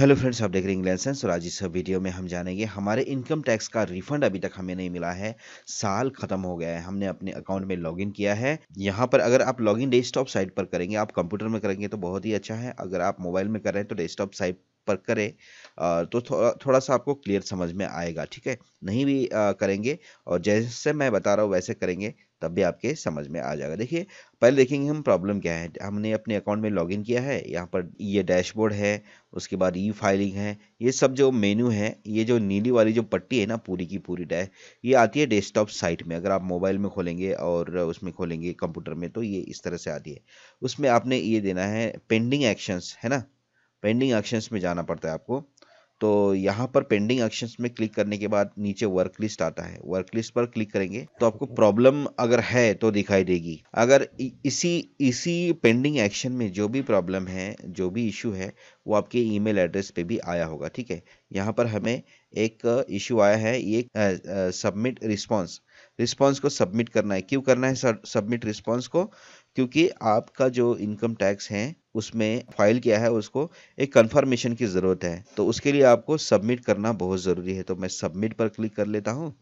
hello friends आप देख रहे हैं इंग्लैंड और आज इस वीडियो में हम जानेंगे हमारे इनकम टैक्स का रिफंड अभी तक हमें नहीं मिला है साल खत्म हो गया है हमने अपने अकाउंट में लॉगिन किया है यहाँ पर अगर आप लॉगिन डेस्कटॉप साइट पर करेंगे आप कंप्यूटर में करेंगे तो बहुत ही अच्छा है अगर आप मोबाइल में कर रहे हैं तो डेस्कटॉप साइट पर करें तो थोड़ा थोड़ा सा आपको क्लियर समझ में आएगा ठीक है नहीं भी करेंगे और जैसे मैं बता रहा हूँ वैसे करेंगे तब भी आपके समझ में आ जाएगा देखिए पहले देखेंगे हम प्रॉब्लम क्या है हमने अपने अकाउंट में लॉगिन किया है यहाँ पर ये डैशबोर्ड है उसके बाद ई फाइलिंग है ये सब जो मेन्यू है ये जो नीली वाली जो पट्टी है ना पूरी की पूरी डैश ये आती है डेस्कटॉप साइट में अगर आप मोबाइल में खोलेंगे और उसमें खोलेंगे कंप्यूटर में तो ये इस तरह से आती है उसमें आपने ये देना है पेंडिंग एक्शंस है ना पेंडिंग एक्शंस में जाना पड़ता है आपको तो यहाँ पर पेंडिंग एक्शंस में क्लिक करने के बाद नीचे वर्क लिस्ट आता है वर्क लिस्ट पर क्लिक करेंगे तो आपको प्रॉब्लम अगर है तो दिखाई देगी अगर इसी इसी पेंडिंग एक्शन में जो भी प्रॉब्लम है जो भी इशू है वो आपके ईमेल एड्रेस पे भी आया होगा ठीक है यहाँ पर हमें एक इशू आया है ये सबमिट रिस्पॉन्स रिस्पॉन्स को सबमिट करना है क्यों करना है सबमिट रिस्पॉन्स को क्योंकि आपका जो इनकम टैक्स है उसमें फाइल किया है उसको एक कंफर्मेशन की ज़रूरत है तो उसके लिए आपको सबमिट करना बहुत ज़रूरी है तो मैं सबमिट पर क्लिक कर लेता हूँ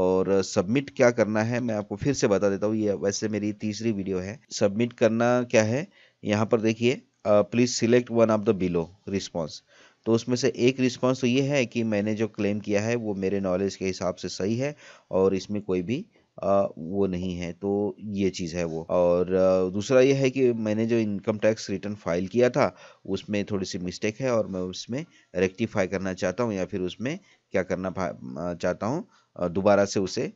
और सबमिट क्या करना है मैं आपको फिर से बता देता हूँ ये वैसे मेरी तीसरी वीडियो है सबमिट करना क्या है यहाँ पर देखिए please select one of the below response तो उसमें से एक रिस्पॉन्स तो ये है कि मैंने जो क्लेम किया है वो मेरे नॉलेज के हिसाब से सही है और इसमें कोई भी वो नहीं है तो ये चीज़ है वो और दूसरा ये है कि मैंने जो इनकम टैक्स रिटर्न फाइल किया था उसमें थोड़ी सी मिस्टेक है और मैं उसमें रेक्टिफाई करना चाहता हूँ या फिर उसमें क्या करना चाहता हूँ दोबारा से उसे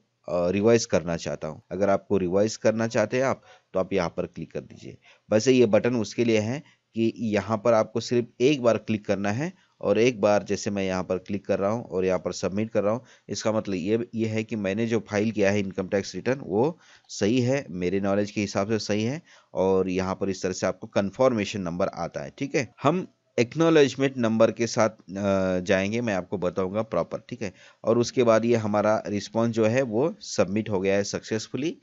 रिवाइज करना चाहता हूँ अगर आपको रिवाइज करना चाहते हैं आप तो आप यहाँ पर क्लिक कर दीजिए वैसे ये बटन उसके लिए है कि यहाँ पर आपको सिर्फ एक बार क्लिक करना है और एक बार जैसे मैं यहाँ पर क्लिक कर रहा हूँ और यहाँ पर सबमिट कर रहा हूँ इसका मतलब ये ये है कि मैंने जो फाइल किया है इनकम टैक्स रिटर्न वो सही है मेरे नॉलेज के हिसाब से सही है और यहाँ पर इस तरह से आपको कन्फर्मेशन नंबर आता है ठीक है हम एक्नोलेजमेंट नंबर के साथ जाएंगे मैं आपको बताऊंगा प्रॉपर ठीक है और उसके बाद ये हमारा रिस्पॉन्स जो है वो सबमिट हो गया है सक्सेसफुली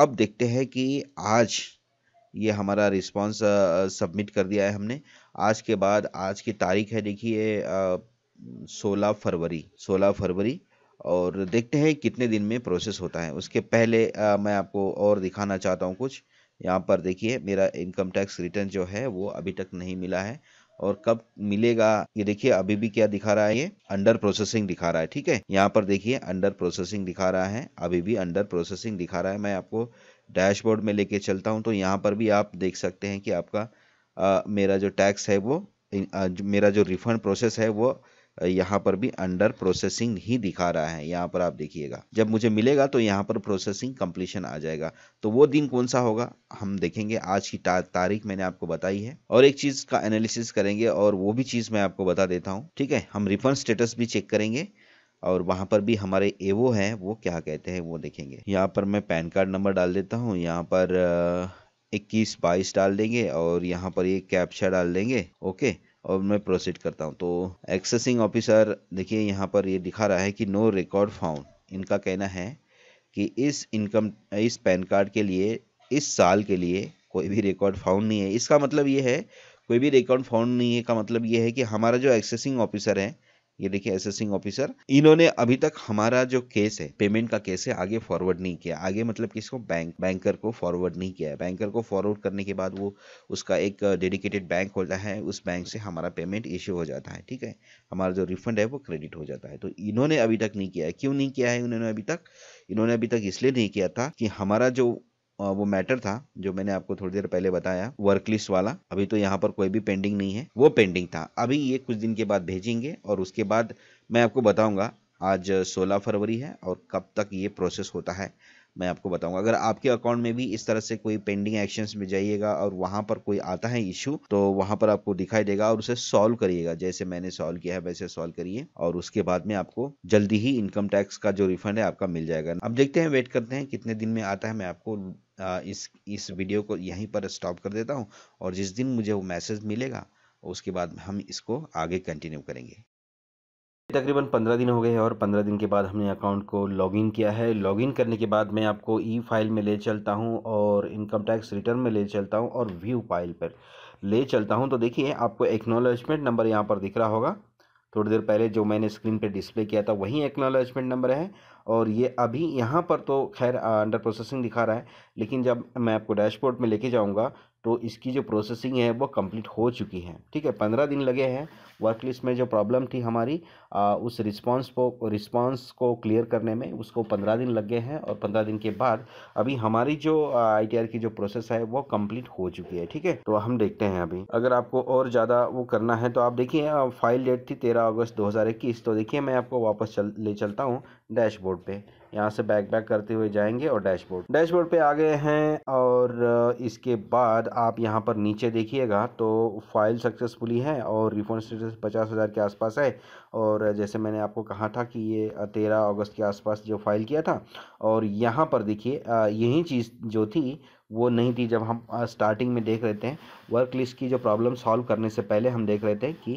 अब देखते हैं कि आज ये हमारा रिस्पॉन्स सबमिट कर दिया है हमने आज के बाद आज की तारीख है देखिए सोलह फरवरी सोलह फरवरी और देखते हैं कितने दिन में प्रोसेस होता है उसके पहले आ, मैं आपको और दिखाना चाहता हूँ कुछ यहाँ पर देखिए मेरा इनकम टैक्स रिटर्न जो है वो अभी तक नहीं मिला है और कब मिलेगा ये देखिए अभी भी क्या दिखा रहा है ये अंडर प्रोसेसिंग दिखा रहा है ठीक है यहाँ पर देखिए अंडर प्रोसेसिंग दिखा रहा है अभी भी अंडर प्रोसेसिंग दिखा रहा है मैं आपको डैशबोर्ड में लेके चलता हूँ तो यहाँ पर भी आप देख सकते हैं कि आपका आ, मेरा जो टैक्स है वो आ, मेरा जो रिफंड प्रोसेस है वो यहाँ पर भी अंडर प्रोसेसिंग ही दिखा रहा है यहाँ पर आप देखिएगा जब मुझे मिलेगा तो यहाँ पर प्रोसेसिंग कंप्लीशन आ जाएगा तो वो दिन कौन सा होगा हम देखेंगे आज की ता, तारीख मैंने आपको बताई है और एक चीज़ का एनालिसिस करेंगे और वो भी चीज़ मैं आपको बता देता हूँ ठीक है हम रिफंड स्टेटस भी चेक करेंगे और वहाँ पर भी हमारे एवो हैं वो क्या कहते हैं वो देखेंगे यहाँ पर मैं पैन कार्ड नंबर डाल देता हूँ यहाँ पर इक्कीस बाईस डाल देंगे और यहाँ पर ये कैप्चा डाल देंगे ओके और मैं प्रोसीड करता हूँ तो एक्सेसिंग ऑफिसर देखिए यहाँ पर ये दिखा रहा है कि नो रिकॉर्ड फाउंड इनका कहना है कि इस इनकम इस पैन कार्ड के लिए इस साल के लिए कोई भी रिकॉर्ड फाउंड नहीं है इसका मतलब ये है कोई भी रिकॉर्ड फाउंड नहीं है का मतलब ये है कि हमारा जो एक्सेसिंग ऑफिसर है ये देखिए असेसिंग ऑफिसर इन्होंने अभी तक हमारा जो केस है पेमेंट का केस है आगे फॉरवर्ड नहीं किया आगे मतलब किसको बैंक बैंकर को फॉरवर्ड नहीं किया है बैंकर को फॉरवर्ड करने के बाद वो उसका एक डेडिकेटेड बैंक होता है उस बैंक से हमारा पेमेंट इश्यू हो जाता है ठीक है हमारा जो रिफंड है वो क्रेडिट हो जाता है तो इन्होंने अभी तक नहीं किया है क्यों नहीं किया है इन्होंने अभी तक इन्होंने अभी तक इसलिए नहीं किया था कि हमारा जो वो मैटर था जो मैंने आपको थोड़ी देर पहले बताया वर्क लिस्ट वाला अभी तो यहाँ पर कोई भी पेंडिंग नहीं है वो पेंडिंग था अभी ये कुछ दिन के बाद भेजेंगे और उसके बाद मैं आपको बताऊँगा आज 16 फरवरी है और कब तक ये प्रोसेस होता है मैं आपको बताऊंगा अगर आपके अकाउंट में भी इस तरह से कोई पेंडिंग एक्शंस में जाइएगा और वहां पर कोई आता है इश्यू तो वहां पर आपको दिखाई देगा और उसे सॉल्व करिएगा जैसे मैंने सॉल्व किया है वैसे सॉल्व करिए और उसके बाद में आपको जल्दी ही इनकम टैक्स का जो रिफंड है आपका मिल जाएगा अब देखते हैं वेट करते हैं कितने दिन में आता है मैं आपको इस इस वीडियो को यहीं पर स्टॉप कर देता हूँ और जिस दिन मुझे वो मैसेज मिलेगा उसके बाद हम इसको आगे कंटिन्यू करेंगे तकरीबन पंद्रह दिन हो गए हैं और पंद्रह दिन के बाद हमने अकाउंट को लॉगिन किया है लॉगिन करने के बाद मैं आपको ई फाइल में ले चलता हूँ और इनकम टैक्स रिटर्न में ले चलता हूँ और व्यू फाइल पर ले चलता हूँ तो देखिए आपको एक्नोलॉजमेंट नंबर यहाँ पर दिख रहा होगा थोड़ी देर पहले जो मैंने स्क्रीन पर डिस्प्ले किया था वही एक्नोलॉजमेंट नंबर है और ये अभी यहाँ पर तो खैर अंडर प्रोसेसिंग दिखा रहा है लेकिन जब मैं आपको डैशबोर्ड में लेके जाऊँगा तो इसकी जो प्रोसेसिंग है वो कंप्लीट हो चुकी है ठीक है पंद्रह दिन लगे हैं वर्क लिस्ट में जो प्रॉब्लम थी हमारी आ, उस रिस्पांस को रिस्पांस को क्लियर करने में उसको पंद्रह दिन लग गए हैं और पंद्रह दिन के बाद अभी हमारी जो आई की जो प्रोसेस है वो कंप्लीट हो चुकी है ठीक है तो हम देखते हैं अभी अगर आपको और ज़्यादा वो करना है तो आप देखिए फाइल डेट थी तेरह अगस्त दो तो देखिए मैं आपको वापस चल ले चलता हूँ डैशबोर्ड पर यहाँ से बैक बैक करते हुए जाएंगे और डैशबोर्ड डैशबोर्ड पे आ गए हैं और इसके बाद आप यहाँ पर नीचे देखिएगा तो फाइल सक्सेसफुली है और रिफंड स्टेटस पचास हज़ार के आसपास है और जैसे मैंने आपको कहा था कि ये तेरह अगस्त के आसपास जो फाइल किया था और यहाँ पर देखिए यही चीज़ जो थी वो नहीं थी जब हम स्टार्टिंग में देख रहे थे वर्क लिस्ट की जो प्रॉब्लम सॉल्व करने से पहले हम देख रहे थे कि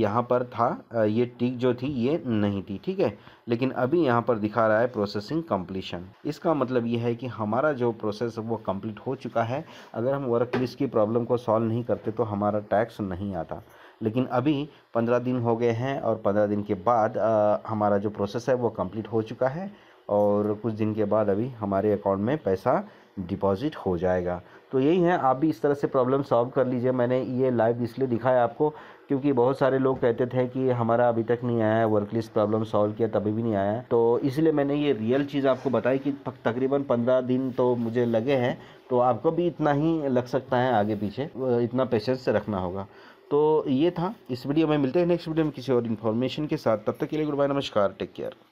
यहाँ पर था ये टिक जो थी ये नहीं थी ठीक है लेकिन अभी यहाँ पर दिखा रहा है प्रोसेसिंग कम्प्लीशन इसका मतलब ये है कि हमारा जो प्रोसेस वो कम्प्लीट हो चुका है अगर हम वर्क लिस्ट की प्रॉब्लम को सॉल्व नहीं करते तो हमारा टैक्स नहीं आता लेकिन अभी पंद्रह दिन हो गए हैं और पंद्रह दिन के बाद आ, हमारा जो प्रोसेस है वो कम्प्लीट हो चुका है और कुछ दिन के बाद अभी हमारे अकाउंट में पैसा डिपॉज़िट हो जाएगा तो यही है आप भी इस तरह से प्रॉब्लम सॉल्व कर लीजिए मैंने ये लाइव इसलिए दिखाया आपको क्योंकि बहुत सारे लोग कहते थे कि हमारा अभी तक नहीं आया है वर्क लिस्ट प्रॉब्लम सॉल्व किया तभी भी नहीं आया है तो इसलिए मैंने ये रियल चीज़ आपको बताई कि तकरीबन पंद्रह दिन तो मुझे लगे हैं तो आपको भी इतना ही लग सकता है आगे पीछे इतना पेशेंस रखना होगा तो ये था इस वीडियो में मिलते हैं नेक्स्ट वीडियो में किसी और इन्फॉर्मेशन के साथ तब तक के लिए गुड बाय नमस्कार टेक केयर